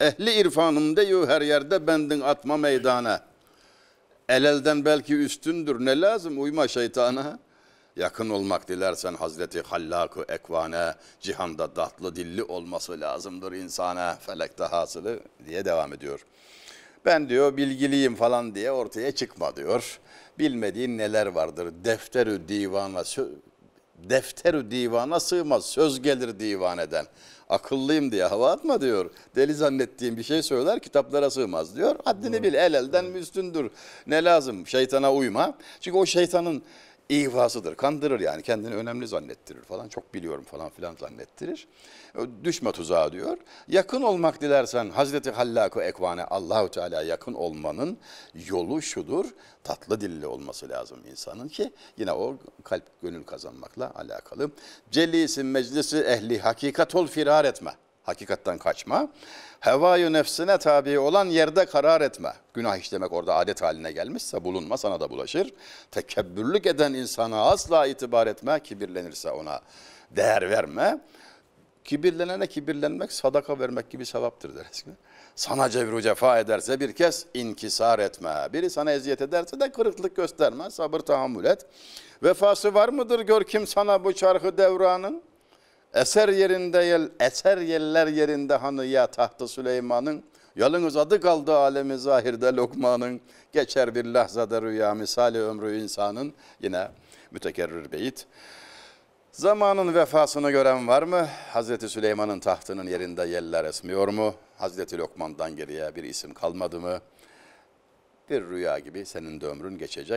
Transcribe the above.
Ehli irfanım diyor her yerde bendin atma meydana. El elden belki üstündür ne lazım uyma şeytana. Yakın olmak dilersen Hazreti Hallaku Ekvane cihanda datlı dilli olması lazımdır insana felekte hasılı diye devam ediyor. Ben diyor bilgiliyim falan diye ortaya çıkma diyor. Bilmediğin neler vardır. Defterü divana Defteri divana sığmaz söz gelir divaneden. Akıllıyım diye hava atma diyor. Deli zannettiğim bir şey söyler kitaplara sığmaz diyor. Haddini bil el elden üstündür. Ne lazım şeytana uyma. Çünkü o şeytanın İhvasıdır, kandırır yani kendini önemli zannettirir falan çok biliyorum falan filan zannettirir. Düşme tuzağa diyor. Yakın olmak dilersen Hazreti Hallaku Ekvane Allahu Teala yakın olmanın yolu şudur. Tatlı dilli olması lazım insanın ki yine o kalp gönül kazanmakla alakalı. Cellisin meclisi ehli hakikat ol firar etme hakikatten kaçma. Hevayü nefsine tabi olan yerde karar etme. Günah işlemek orada adet haline gelmişse bulunma sana da bulaşır. Tekebbürlük eden insana asla itibar etme. Kibirlenirse ona değer verme. Kibirlenene kibirlenmek sadaka vermek gibi sevaptır der eskiden. Sana cevru cefa ederse bir kez inkisar etme. Biri sana eziyet ederse de kırıklık gösterme. Sabır tahammül et. Vefası var mıdır gör kim sana bu çarkı devranın? Eser yerinde yel, eser yeller yerinde hanı ya tahtı Süleyman'ın, yalınız adı kaldı alemi zahirde Lokman'ın, geçer bir lahzada rüya misali ömrü insanın, yine mütekerrir beyit. Zamanın vefasını gören var mı? Hazreti Süleyman'ın tahtının yerinde yeller esmiyor mu? Hazreti Lokman'dan geriye bir isim kalmadı mı? Bir rüya gibi senin de ömrün geçecek.